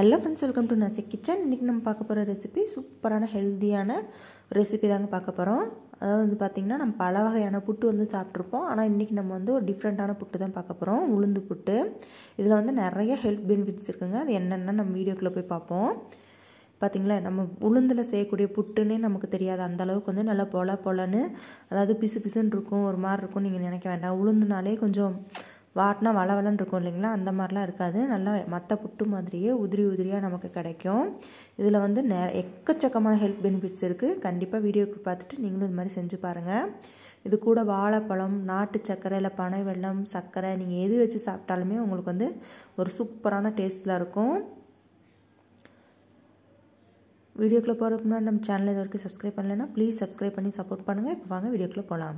hello friends welcome to Nasi kitchen இன்றைக்கி நம்ம பார்க்க போகிற ரெசிபி சூப்பரான ஹெல்த்தியான ரெசிபி தாங்க பார்க்க போகிறோம் அதாவது வந்து பார்த்திங்கன்னா நம்ம பல வகையான புட்டு வந்து சாப்பிட்ருப்போம் ஆனால் இன்றைக்கி நம்ம வந்து ஒரு டிஃப்ரெண்ட்டான புட்டு தான் பார்க்க போகிறோம் உளுந்து புட்டு இதில் வந்து நிறைய ஹெல்த் பெனிஃபிட்ஸ் இருக்குங்க அது என்னென்னா நம்ம வீடியோக்குள்ளே போய் பார்ப்போம் பார்த்திங்களா நம்ம உளுந்தில் செய்யக்கூடிய புட்டுன்னே நமக்கு தெரியாது அந்தளவுக்கு வந்து நல்லா பொல பொலன்னு அதாவது பிசு பிசுன்னு இருக்கும் ஒரு மாதிரி இருக்கும் நீங்கள் நினைக்க வேண்டாம் உளுந்துனாலே கொஞ்சம் வாட்டினா வளவலன்னு இருக்கும் இல்லைங்களா அந்த மாதிரிலாம் இருக்காது நல்லா மற்ற புட்டு மாதிரியே உதிரி உதிரியாக நமக்கு கிடைக்கும் இதில் வந்து நெ எக்கச்சக்கமான ஹெல்த் பெனிஃபிட்ஸ் இருக்குது கண்டிப்பாக வீடியோக்கு பார்த்துட்டு நீங்களும் இது மாதிரி செஞ்சு பாருங்கள் இது கூட வாழைப்பழம் நாட்டு சர்க்கரை இல்லை பனை வெள்ளம் சர்க்கரை நீங்கள் எது வச்சு சாப்பிட்டாலுமே உங்களுக்கு வந்து ஒரு சூப்பரான டேஸ்டில் இருக்கும் வீடியோக்குள்ளே போகிறதுக்கு முன்னாடி நம்ம சேனல் இது வரைக்கும் சப்ஸ்கிரைப் பண்ணலைன்னா ப்ளீஸ் சப்ஸ்கிரைப் பண்ணி சப்போர்ட் பண்ணுங்கள் இப்போ வாங்க வீடியோக்குள்ளே போகலாம்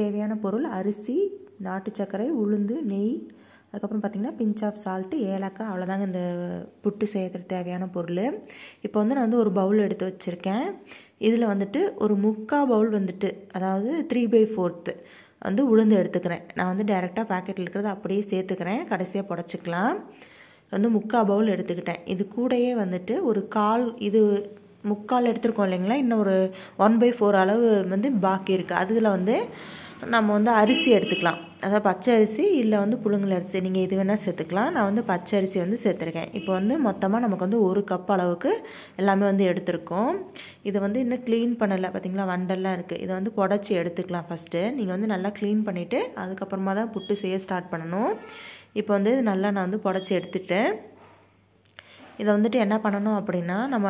தேவையான பொருள் அரிசி நாட்டு சர்க்கரை உளுந்து நெய் அதுக்கப்புறம் பார்த்திங்கன்னா பிஞ்ச் ஆஃப் சால்ட்டு ஏலக்காய் அவ்வளோதாங்க இந்த புட்டு செய்யறதுக்கு தேவையான பொருள் இப்போ வந்து நான் வந்து ஒரு பவுல் எடுத்து வச்சுருக்கேன் இதில் வந்துட்டு ஒரு முக்கால் பவுல் வந்துட்டு அதாவது த்ரீ பை ஃபோர்த்து வந்து உளுந்து எடுத்துக்கிறேன் நான் வந்து டைரெக்டாக பேக்கெட்டில் இருக்கிறத அப்படியே சேர்த்துக்கிறேன் கடைசியாக புடச்சிக்கலாம் வந்து முக்கால் பவுல் எடுத்துக்கிட்டேன் இது கூடயே வந்துட்டு ஒரு கால் இது முக்கால் எடுத்துருக்கோம் இல்லைங்களா இன்னும் ஒரு ஒன் பை ஃபோர் அளவு வந்து பாக்கி இருக்குது அதில் வந்து நம்ம வந்து அரிசி எடுத்துக்கலாம் அதாவது பச்சை அரிசி இல்லை வந்து புழுங்கல் அரிசி நீங்கள் இது வேணால் சேர்த்துக்கலாம் நான் வந்து பச்சை அரிசி வந்து சேர்த்துருக்கேன் இப்போ வந்து மொத்தமாக நமக்கு வந்து ஒரு கப் அளவுக்கு எல்லாமே வந்து எடுத்துருக்கோம் இதை வந்து இன்னும் க்ளீன் பண்ணலை பார்த்திங்களா வண்டெல்லாம் இருக்குது இதை வந்து புடச்சி எடுத்துக்கலாம் ஃபஸ்ட்டு நீங்கள் வந்து நல்லா க்ளீன் பண்ணிவிட்டு அதுக்கப்புறமா தான் புட்டு செய்ய ஸ்டார்ட் பண்ணணும் இப்போ வந்து இது நல்லா நான் வந்து புடச்சி எடுத்துகிட்டேன் இதை வந்துட்டு என்ன பண்ணணும் அப்படின்னா நம்ம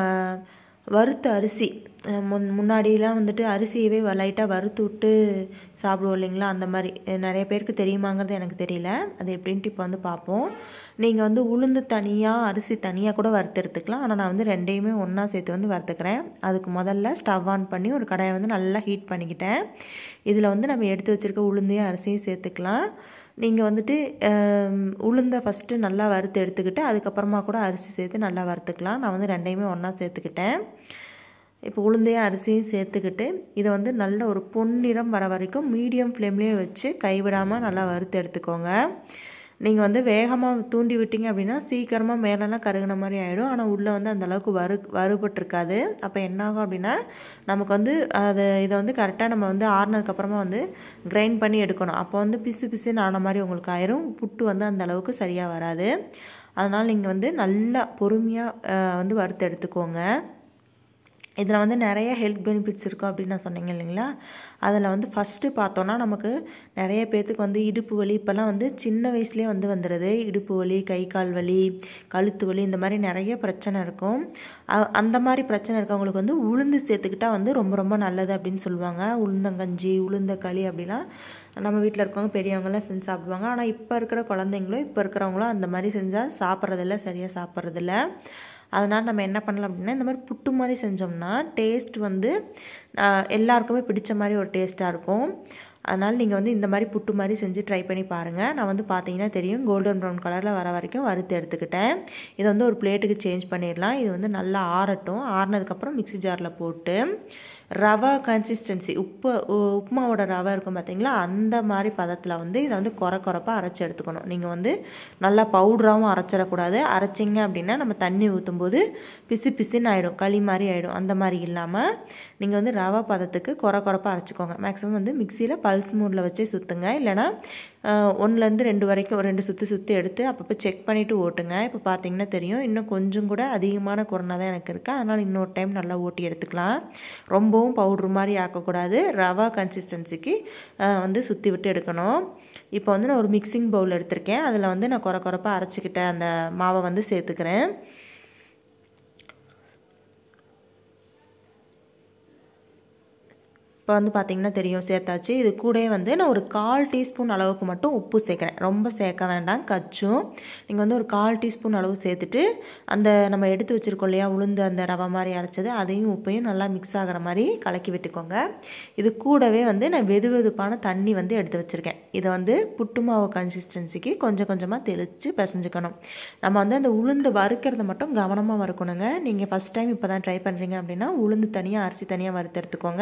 வறுத்த அரிசி முன் முன்னாடியெலாம் வந்துட்டு அரிசியவே லைட்டாக வறுத்து விட்டு சாப்பிடுவோம் இல்லைங்களா அந்த மாதிரி நிறைய பேருக்கு தெரியுமாங்கிறது எனக்கு தெரியல அது எப்படின்ட்டு இப்போ வந்து பார்ப்போம் நீங்கள் வந்து உளுந்து தனியாக அரிசி தனியாக கூட வறுத்தெடுத்துக்கலாம் ஆனால் நான் வந்து ரெண்டையுமே ஒன்றா சேர்த்து வந்து வறுத்துக்கிறேன் அதுக்கு முதல்ல ஸ்டவ் ஆன் பண்ணி ஒரு கடையை வந்து நல்லா ஹீட் பண்ணிக்கிட்டேன் இதில் வந்து நம்ம எடுத்து வச்சுருக்க உளுந்தையும் அரிசியும் சேர்த்துக்கலாம் நீங்கள் வந்துட்டு உளுந்தை ஃபஸ்ட்டு நல்லா வறுத்து எடுத்துக்கிட்டு அதுக்கப்புறமா கூட அரிசி சேர்த்து நல்லா வறுத்துக்கலாம் நான் வந்து ரெண்டையுமே ஒன்றா சேர்த்துக்கிட்டேன் இப்போ உளுந்தையும் அரிசியும் சேர்த்துக்கிட்டு இதை வந்து நல்ல ஒரு பொன்னிறம் வர வரைக்கும் மீடியம் ஃப்ளேம்லேயே வச்சு கைவிடாமல் நல்லா வறுத்து எடுத்துக்கோங்க நீங்கள் வந்து வேகமாக தூண்டி விட்டீங்க அப்படின்னா சீக்கிரமாக மேலெல்லாம் கருகின மாதிரி ஆகிடும் ஆனால் உள்ளே வந்து அந்தளவுக்கு வறு வறுபட்டுருக்காது அப்போ என்னாகும் அப்படின்னா நமக்கு வந்து அதை இதை வந்து கரெக்டாக நம்ம வந்து ஆறுனதுக்கப்புறமா வந்து கிரைண்ட் பண்ணி எடுக்கணும் அப்போ வந்து பிசு பிசுன்னு ஆன மாதிரி உங்களுக்கு ஆயிரும் புட்டு வந்து அந்த அளவுக்கு சரியாக வராது அதனால் நீங்கள் வந்து நல்லா பொறுமையாக வந்து வறுத்து எடுத்துக்கோங்க இதில் வந்து நிறைய ஹெல்த் பெனிஃபிட்ஸ் இருக்கும் அப்படின்னு நான் சொன்னீங்க இல்லைங்களா அதில் வந்து ஃபஸ்ட்டு பார்த்தோன்னா நமக்கு நிறைய பேர்த்துக்கு வந்து இடுப்பு வலி இப்போல்லாம் வந்து சின்ன வயசுலேயே வந்து வந்துடுது இடுப்பு வலி கை கால் வலி கழுத்து வலி இந்த மாதிரி நிறைய பிரச்சனை இருக்கும் அந்த மாதிரி பிரச்சனை இருக்கவங்களுக்கு வந்து உளுந்து சேர்த்துக்கிட்டா வந்து ரொம்ப ரொம்ப நல்லது அப்படின்னு சொல்லுவாங்க உளுந்தங்கஞ்சி உளுந்த களி அப்படிலாம் நம்ம வீட்டில் இருக்கவங்க பெரியவங்கலாம் செஞ்சு சாப்பிடுவாங்க ஆனால் இப்போ இருக்கிற குழந்தைங்களும் இப்போ இருக்கிறவங்களும் அந்த மாதிரி செஞ்சால் சாப்பிட்றதில்ல சரியாக சாப்பிட்றதில்ல அதனால் நம்ம என்ன பண்ணலாம் அப்படின்னா இந்த மாதிரி புட்டு மாதிரி செஞ்சோம்னா டேஸ்ட் வந்து எல்லாருக்குமே பிடிச்ச மாதிரி ஒரு டேஸ்ட்டாக இருக்கும் அதனால் நீங்கள் வந்து இந்த மாதிரி புட்டு மாதிரி செஞ்சு ட்ரை பண்ணி பாருங்கள் நான் வந்து பார்த்தீங்கன்னா தெரியும் கோல்டன் ப்ரௌன் கலரில் வர வரைக்கும் வறுத்து எடுத்துக்கிட்டேன் இதை வந்து ஒரு பிளேட்டுக்கு சேஞ்ச் பண்ணிடலாம் இது வந்து நல்லா ஆறட்டும் ஆறினதுக்கப்புறம் மிக்சி ஜாரில் போட்டு ரவா கன்சிஸ்டன்சி உப்பு உப்புமாவோட ரவை இருக்கும் பார்த்தீங்களா அந்த மாதிரி பதத்தில் வந்து இதை வந்து குறை குறைப்பாக அரைச்சி எடுத்துக்கணும் நீங்கள் வந்து நல்லா பவுடராகவும் அரைச்சிடக்கூடாது அரைச்சிங்க அப்படின்னா நம்ம தண்ணி ஊற்றும் போது பிசு பிசுன்னு ஆகிடும் களி மாதிரி ஆகிடும் அந்த மாதிரி இல்லாமல் நீங்கள் வந்து ரவா பதத்துக்கு குறை குறைப்பாக அரைச்சிக்கோங்க மேக்ஸிமம் வந்து மிக்சியில் பல்ஸ் மூடில் வச்சே சுற்றுங்க இல்லைனா ஒன்றுலேருந்து ரெண்டு வரைக்கும் ரெண்டு சுற்றி சுற்றி எடுத்து அப்பப்போ செக் பண்ணிவிட்டு ஓட்டுங்க இப்போ பார்த்தீங்கன்னா தெரியும் இன்னும் கொஞ்சம் கூட அதிகமான கொரோனா தான் எனக்கு இருக்குது அதனால் இன்னொரு டைம் நல்லா ஓட்டி எடுத்துக்கலாம் ரொம்ப ரொம்பவும் பவுட்ரு மாதிரி ஆக்கக்கூடாது ரவா கன்சிஸ்டன்சிக்கு வந்து சுற்றி விட்டு எடுக்கணும் இப்போ வந்து நான் ஒரு மிக்சிங் பவுல் எடுத்திருக்கேன் அதில் வந்து நான் குறை குறைப்பாக அரைச்சிக்கிட்ட அந்த மாவை வந்து சேர்த்துக்கிறேன் இப்போ வந்து பார்த்திங்கன்னா தெரியும் சேர்த்தாச்சு இது கூட வந்து நான் ஒரு கால் டீஸ்பூன் அளவுக்கு மட்டும் உப்பு சேர்க்குறேன் ரொம்ப சேர்க்க வேண்டாம் கச்சும் நீங்கள் வந்து ஒரு கால் டீஸ்பூன் அளவு சேர்த்துட்டு அந்த நம்ம எடுத்து வச்சுருக்கோம் இல்லையா உளுந்து அந்த ரவை மாதிரி அரைச்சது அதையும் உப்பையும் நல்லா மிக்ஸ் ஆகிற மாதிரி கலக்கி விட்டுக்கோங்க இது கூடவே வந்து நான் வெது வெதுப்பான தண்ணி வந்து எடுத்து வச்சுருக்கேன் இதை வந்து புட்டு மாவு கன்சிஸ்டன்சிக்கு கொஞ்சம் கொஞ்சமாக தெளித்து பிசைஞ்சுக்கணும் நம்ம வந்து அந்த உளுந்து வறுக்கிறத மட்டும் கவனமாக வறுக்கணுங்க நீங்கள் ஃபஸ்ட் டைம் இப்போ தான் ட்ரை பண்ணுறீங்க அப்படின்னா உளுந்து தனியாக அரிசி தனியாக வறுத்து எடுத்துக்கோங்க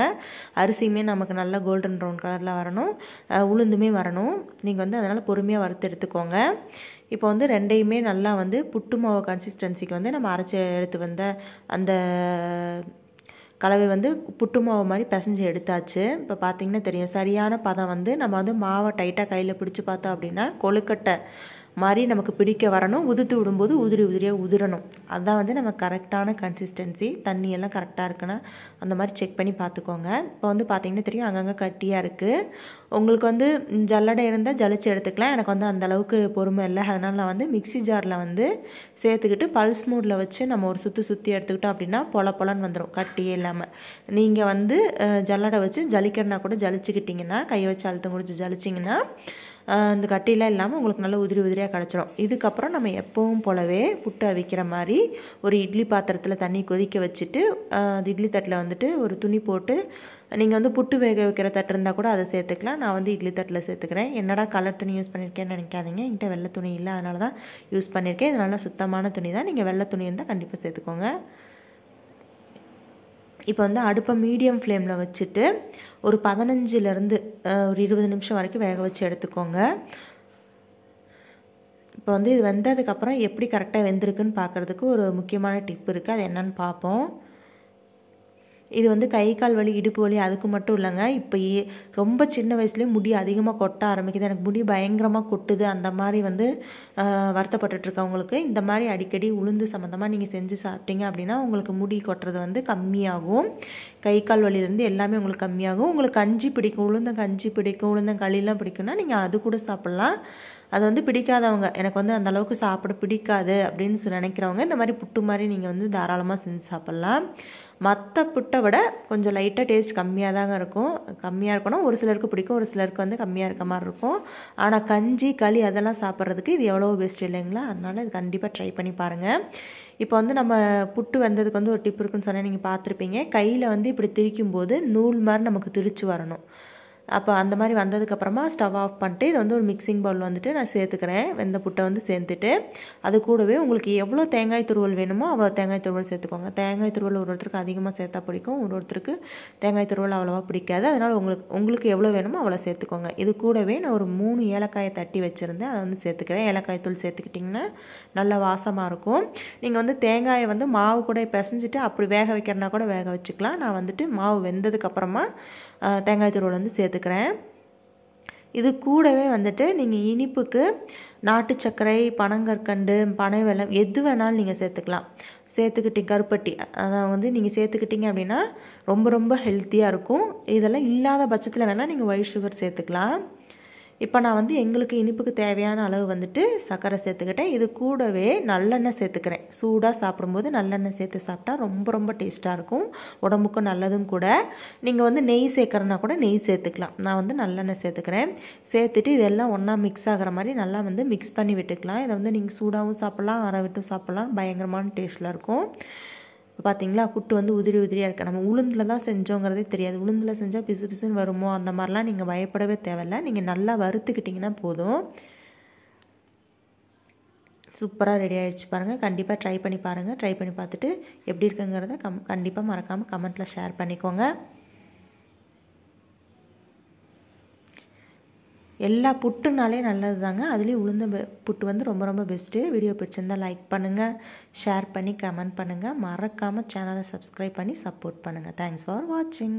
அரிசியுமே நமக்கு நல்லா கோல்டன் ப்ரௌன் கலரில் வரணும் உளுந்துமே வரணும் நீங்கள் வந்து அதனால் பொறுமையாக வறுத்து எடுத்துக்கோங்க இப்போ வந்து ரெண்டையுமே நல்லா வந்து புட்டு மாவு கன்சிஸ்டன்சிக்கு வந்து நம்ம அரைச்சி எடுத்து வந்த அந்த கலவை வந்து புட்டு மாவு மாதிரி பிசைஞ்சு எடுத்தாச்சு இப்போ பார்த்திங்கன்னா தெரியும் சரியான பதம் வந்து நம்ம வந்து மாவை டைட்டாக கையில் பிடிச்சி பார்த்தோம் அப்படின்னா கொழுக்கட்டை மாதிரி நமக்கு பிடிக்க வரணும் உதுத்து விடும்போது உதிரி உதிரியாக உதிரணும் அதுதான் வந்து நம்ம கரெக்டான கன்சிஸ்டன்சி தண்ணியெல்லாம் கரெக்டாக இருக்குன்னா அந்த மாதிரி செக் பண்ணி பார்த்துக்கோங்க இப்போ வந்து பார்த்திங்கன்னா தெரியும் அங்கங்கே கட்டியாக இருக்குது உங்களுக்கு வந்து ஜல்லடை இருந்தால் ஜலிச்சு எடுத்துக்கலாம் எனக்கு வந்து அந்தளவுக்கு பொறுமை இல்லை அதனால் நான் வந்து மிக்சி ஜாரில் வந்து சேர்த்துக்கிட்டு பல்ஸ் மூடில் வச்சு நம்ம ஒரு சுற்றி சுற்றி எடுத்துக்கிட்டோம் அப்படின்னா பொல பொலன்னு வந்துடும் கட்டியே இல்லாமல் நீங்கள் வந்து ஜல்லடை வச்சு ஜலிக்கிறனா கூட ஜலிச்சுக்கிட்டிங்கன்னா கையை வச்சு அழுத்தம் குடிச்சு ஜலிச்சிங்கன்னா அந்த கட்டிலாம் இல்லாமல் உங்களுக்கு நல்லா உதிரி உதிரியாக கிடச்சிரும் இதுக்கப்புறம் நம்ம எப்பவும் போலவே புட்டு அவிக்கிற மாதிரி ஒரு இட்லி பாத்திரத்தில் தண்ணி கொதிக்க வச்சுட்டு அது இட்லி தட்டில் வந்துட்டு ஒரு துணி போட்டு நீங்கள் வந்து புட்டு வேக வைக்கிற தட்டு இருந்தால் கூட அதை சேர்த்துக்கலாம் நான் வந்து இட்லி தட்டில் சேர்த்துக்கிறேன் என்னடா கலர் துணி யூஸ் பண்ணியிருக்கேன்னு நினைக்காதீங்க என்கிட்ட வெள்ளை துணி இல்லை அதனால தான் யூஸ் பண்ணியிருக்கேன் இது நல்லா சுத்தமான துணி தான் நீங்கள் வெள்ளை துணி இருந்தால் கண்டிப்பாக சேர்த்துக்கோங்க இப்போ வந்து அடுப்பை மீடியம் ஃப்ளேமில் வச்சுட்டு ஒரு பதினஞ்சுலேருந்து ஒரு இருபது நிமிஷம் வரைக்கும் வேக வச்சு எடுத்துக்கோங்க இப்போ வந்து இது வெந்ததுக்கப்புறம் எப்படி கரெக்டாக வெந்திருக்குன்னு பார்க்குறதுக்கு ஒரு முக்கியமான டிப் இருக்குது அது என்னன்னு பார்ப்போம் இது வந்து கை கால் வலி இடுப்பு வலி அதுக்கு மட்டும் இல்லைங்க இப்போ ரொம்ப சின்ன வயசுலேயே முடி அதிகமாக கொட்ட ஆரம்பிக்குது எனக்கு முடி பயங்கரமாக கொட்டுது அந்த மாதிரி வந்து வருத்தப்பட்டுருக்கவங்களுக்கு இந்த மாதிரி அடிக்கடி உளுந்து சம்மந்தமாக நீங்கள் செஞ்சு சாப்பிட்டீங்க அப்படின்னா உங்களுக்கு முடி கொட்டுறது வந்து கம்மியாகும் கை கால் வலியிலேருந்து எல்லாமே உங்களுக்கு கம்மியாகும் உங்களுக்கு கஞ்சி பிடிக்கும் உளுந்தங்கஞ்சி பிடிக்கும் உளுந்தங்களிலாம் பிடிக்கும்னா நீங்கள் அது கூட சாப்பிட்லாம் அது வந்து பிடிக்காதவங்க எனக்கு வந்து அந்தளவுக்கு சாப்பிட பிடிக்காது அப்படின்னு நினைக்கிறவங்க இந்த மாதிரி புட்டு மாதிரி நீங்கள் வந்து தாராளமாக செஞ்சு சாப்பிட்லாம் மற்ற புட்டை விட கொஞ்சம் லைட்டாக டேஸ்ட் கம்மியாக தாங்க இருக்கும் கம்மியாக இருக்கணும் ஒரு சிலருக்கு பிடிக்கும் ஒரு சிலருக்கு வந்து கம்மியாக இருக்க மாதிரி இருக்கும் ஆனால் கஞ்சி களி அதெல்லாம் சாப்பிட்றதுக்கு இது எவ்வளோ பெஸ்ட் இல்லைங்களா அதனால் இது கண்டிப்பாக ட்ரை பண்ணி பாருங்கள் இப்போ வந்து நம்ம புட்டு வந்ததுக்கு வந்து ஒரு டிப் இருக்குன்னு சொன்னால் நீங்கள் பார்த்துருப்பீங்க கையில் வந்து இப்படி திரிக்கும்போது நூல் மாதிரி நமக்கு திரிச்சு வரணும் அப்போ அந்த மாதிரி வந்ததுக்கப்புறமா ஸ்டவ் ஆஃப் பண்ணிட்டு இது வந்து ஒரு மிக்சிங் பவுல் வந்துட்டு நான் சேர்த்துக்கிறேன் வெந்த புட்டை வந்து சேர்த்துட்டு அது கூடவே உங்களுக்கு எவ்வளோ தேங்காய் துருவல் வேணுமோ அவ்வளோ தேங்காய் துருவல் சேர்த்துக்கோங்க தேங்காய் துருவல் ஒரு ஒருத்தருக்கு அதிகமாக சேர்த்தா பிடிக்கும் ஒரு ஒருத்தருக்கு தேங்காய் துருவல் அவ்வளோவா பிடிக்காது அதனால் உங்களுக்கு உங்களுக்கு எவ்வளோ வேணுமோ அவ்வளோ சேர்த்துக்கோங்க இது கூடவே நான் ஒரு மூணு ஏலக்காயை தட்டி வச்சுருந்தேன் அதை வந்து சேர்த்துக்கிறேன் ஏலக்காய் தூள் சேர்த்துக்கிட்டிங்கன்னா நல்லா வாசமாக இருக்கும் நீங்கள் வந்து தேங்காயை வந்து மாவு கூட பிசைஞ்சிட்டு அப்படி வேக வைக்கிறனா கூட வேக வச்சுக்கலாம் நான் வந்துட்டு மாவு வெந்ததுக்கப்புறமா தேங்காய் துருவல் வந்து சேர்த்து சேர்த்துக்கிறேன் இது கூடவே வந்துட்டு நீங்கள் இனிப்புக்கு நாட்டு சர்க்கரை பனங்கற்கண்டு பனை வெள்ளம் எது வேணாலும் நீங்கள் சேர்த்துக்கலாம் சேர்த்துக்கிட்டீங்க கருப்பட்டி அதை வந்து நீங்கள் சேர்த்துக்கிட்டிங்க அப்படின்னா ரொம்ப ரொம்ப ஹெல்த்தியாக இருக்கும் இதெல்லாம் இல்லாத பட்சத்தில் வேணால் நீங்கள் ஒயிட் சுகர் சேர்த்துக்கலாம் இப்போ நான் வந்து எங்களுக்கு இனிப்புக்கு தேவையான அளவு வந்துட்டு சர்க்கரை சேர்த்துக்கிட்டேன் இது கூடவே நல்லெண்ணெய் சேர்த்துக்கிறேன் சூடாக சாப்பிடும்போது நல்லெண்ணெய் சேர்த்து சாப்பிட்டா ரொம்ப ரொம்ப டேஸ்ட்டாக இருக்கும் உடம்புக்கும் நல்லதும் கூட நீங்கள் வந்து நெய் சேர்க்குறனா கூட நெய் சேர்த்துக்கலாம் நான் வந்து நல்லெண்ணெய் சேர்த்துக்கிறேன் சேர்த்துட்டு இதெல்லாம் ஒன்றா மிக்ஸ் ஆகிற மாதிரி நல்லா வந்து மிக்ஸ் பண்ணி விட்டுக்கலாம் இதை வந்து நீங்கள் சூடாகவும் சாப்பிட்லாம் ஆற விட்டும் சாப்பிட்லாம் பயங்கரமான டேஸ்ட்டில் இருக்கும் இப்போ பார்த்தீங்களா புட்டு வந்து உதிரி உதிரியாக இருக்குது நம்ம உளுந்தில் தான் செஞ்சோங்கிறதே தெரியாது உளுந்தில் செஞ்சால் பிசு பிசுன்னு வருமோ அந்த மாதிரிலாம் நீங்கள் பயப்படவே தேவையில்ல நீங்கள் நல்லா வறுத்துக்கிட்டிங்கன்னா போதும் சூப்பராக ரெடி ஆகிடுச்சு பாருங்கள் கண்டிப்பாக ட்ரை பண்ணி பாருங்கள் ட்ரை பண்ணி பார்த்துட்டு எப்படி இருக்குங்கிறத கம் கண்டிப்பாக மறக்காமல் கமெண்ட்டில் ஷேர் பண்ணிக்கோங்க எல்லா புட்டுனாலே நல்லது தாங்க அதுலேயும் உளுந்த புட்டு வந்து ரொம்ப ரொம்ப பெஸ்ட்டு வீடியோ பிடிச்சிருந்தால் லைக் பண்ணுங்கள் ஷேர் பண்ணி கமெண்ட் பண்ணுங்கள் மறக்காமல் சேனலை சப்ஸ்கிரைப் பண்ணி சப்போர்ட் பண்ணுங்கள் தேங்க்ஸ் ஃபார் வாட்சிங்